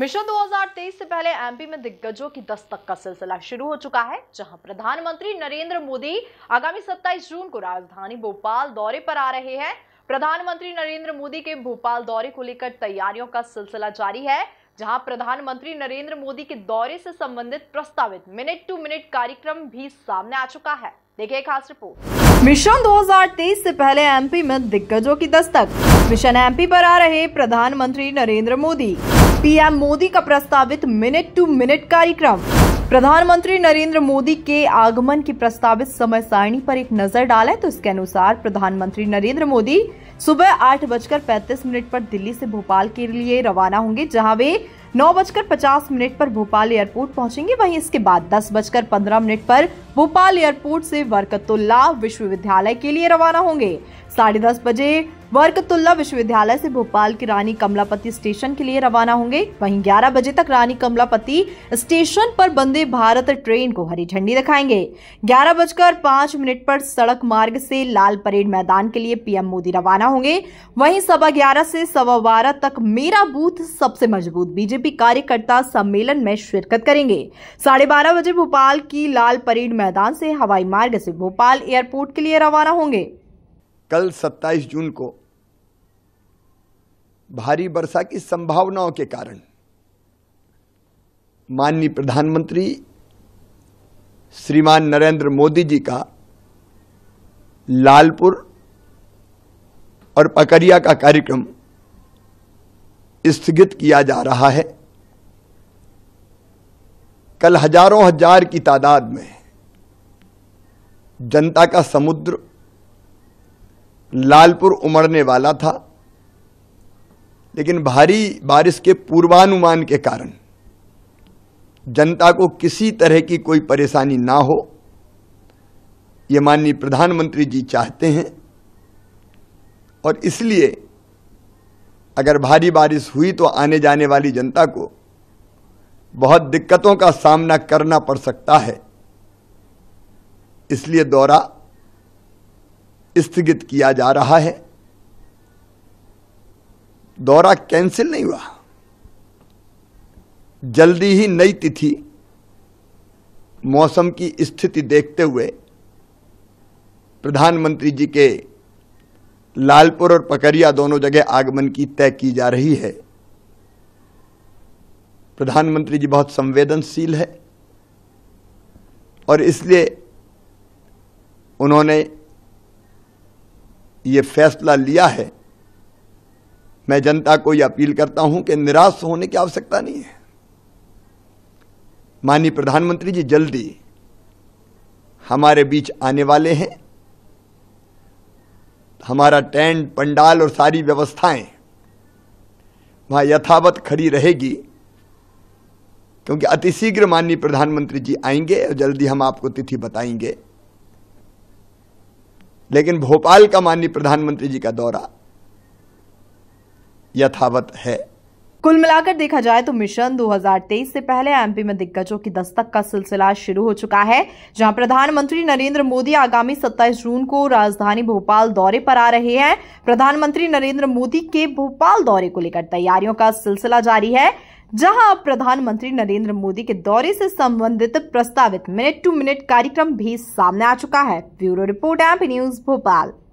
mission 2023 से पहले MP में दिग्गजों की दस्तक का सिलसिला शुरू हो चुका है जहां प्रधानमंत्री नरेंद्र मोदी आगामी 27 जून को राजधानी भोपाल दौरे पर आ रहे हैं प्रधानमंत्री नरेंद्र मोदी के भोपाल दौरे को लेकर तैयारियों का सिलसिला जारी है जहां प्रधानमंत्री नरेंद्र मोदी के दौरे से संबंधित प्रस्तावित मिनट टू मिनट कार्यक्रम भी सामने आ चुका है देखिए खास रिपोर्ट मिशन 2023 से पहले एमपी में दिग्गजों की दस्तक मिशन एमपी पर आ रहे प्रधानमंत्री नरेंद्र मोदी पीएम मोदी का प्रस्तावित मिनट टू मिनट कार्यक्रम प्रधानमंत्री नरेंद्र मोदी के आगमन की प्रस्तावित समय सारणी पर एक नजर डालें तो इसके अनुसार प्रधानमंत्री नरेंद्र मोदी सुबह आठ बजकर पैंतीस मिनट पर दिल्ली से भोपाल के लिए रवाना होंगे जहां वे नौ बजकर पचास मिनट पर भोपाल एयरपोर्ट पहुंचेंगे वहीं इसके बाद दस बजकर पंद्रह मिनट पर भोपाल एयरपोर्ट से वर्कतुल्ला विश्वविद्यालय के लिए रवाना होंगे साढ़े दस बजे बरकतुल्ला विश्वविद्यालय से भोपाल के रानी कमलापति स्टेशन के लिए रवाना होंगे वहीं 11 बजे तक रानी कमलापति स्टेशन पर बंदे भारत ट्रेन को हरी झंडी दिखाएंगे ग्यारह बजकर पांच मिनट पर सड़क मार्ग से लाल परेड मैदान के लिए पीएम मोदी रवाना होंगे वहीं सवा ग्यारह से सवा बारह तक मेरा बूथ सबसे मजबूत बीजेपी कार्यकर्ता सम्मेलन में शिरकत करेंगे साढ़े बारह बजे भोपाल की लाल परेड मैदान से हवाई मार्ग से भोपाल एयरपोर्ट के लिए रवाना होंगे कल 27 जून को भारी वर्षा की संभावनाओं के कारण माननीय प्रधानमंत्री श्रीमान नरेंद्र मोदी जी का लालपुर और पकरिया का कार्यक्रम स्थगित किया जा रहा है कल हजारों हजार की तादाद में जनता का समुद्र लालपुर उमड़ने वाला था लेकिन भारी बारिश के पूर्वानुमान के कारण जनता को किसी तरह की कोई परेशानी ना हो ये माननीय प्रधानमंत्री जी चाहते हैं और इसलिए अगर भारी बारिश हुई तो आने जाने वाली जनता को बहुत दिक्कतों का सामना करना पड़ सकता है इसलिए दौरा स्थगित किया जा रहा है दौरा कैंसिल नहीं हुआ जल्दी ही नई तिथि मौसम की स्थिति देखते हुए प्रधानमंत्री जी के लालपुर और पकरिया दोनों जगह आगमन की तय की जा रही है प्रधानमंत्री जी बहुत संवेदनशील है और इसलिए उन्होंने ये फैसला लिया है मैं जनता को यह अपील करता हूं कि निराश होने की आवश्यकता नहीं है माननीय प्रधानमंत्री जी जल्दी हमारे बीच आने वाले हैं हमारा टेंट पंडाल और सारी व्यवस्थाएं वहां यथावत खड़ी रहेगी क्योंकि अतिशीघ्र माननीय प्रधानमंत्री जी आएंगे और जल्दी हम आपको तिथि बताएंगे लेकिन भोपाल का माननीय प्रधानमंत्री जी का दौरा यथावत है कुल मिलाकर देखा जाए तो मिशन 2023 से पहले एमपी में दिग्गजों की दस्तक का सिलसिला शुरू हो चुका है जहां प्रधानमंत्री नरेंद्र मोदी आगामी 27 जून को राजधानी भोपाल दौरे पर आ रहे हैं प्रधानमंत्री नरेंद्र मोदी के भोपाल दौरे को लेकर तैयारियों का सिलसिला जारी है जहां अब प्रधानमंत्री नरेंद्र मोदी के दौरे से संबंधित प्रस्तावित मिनट टू मिनट कार्यक्रम भी सामने आ चुका है bureau report MP news Bhopal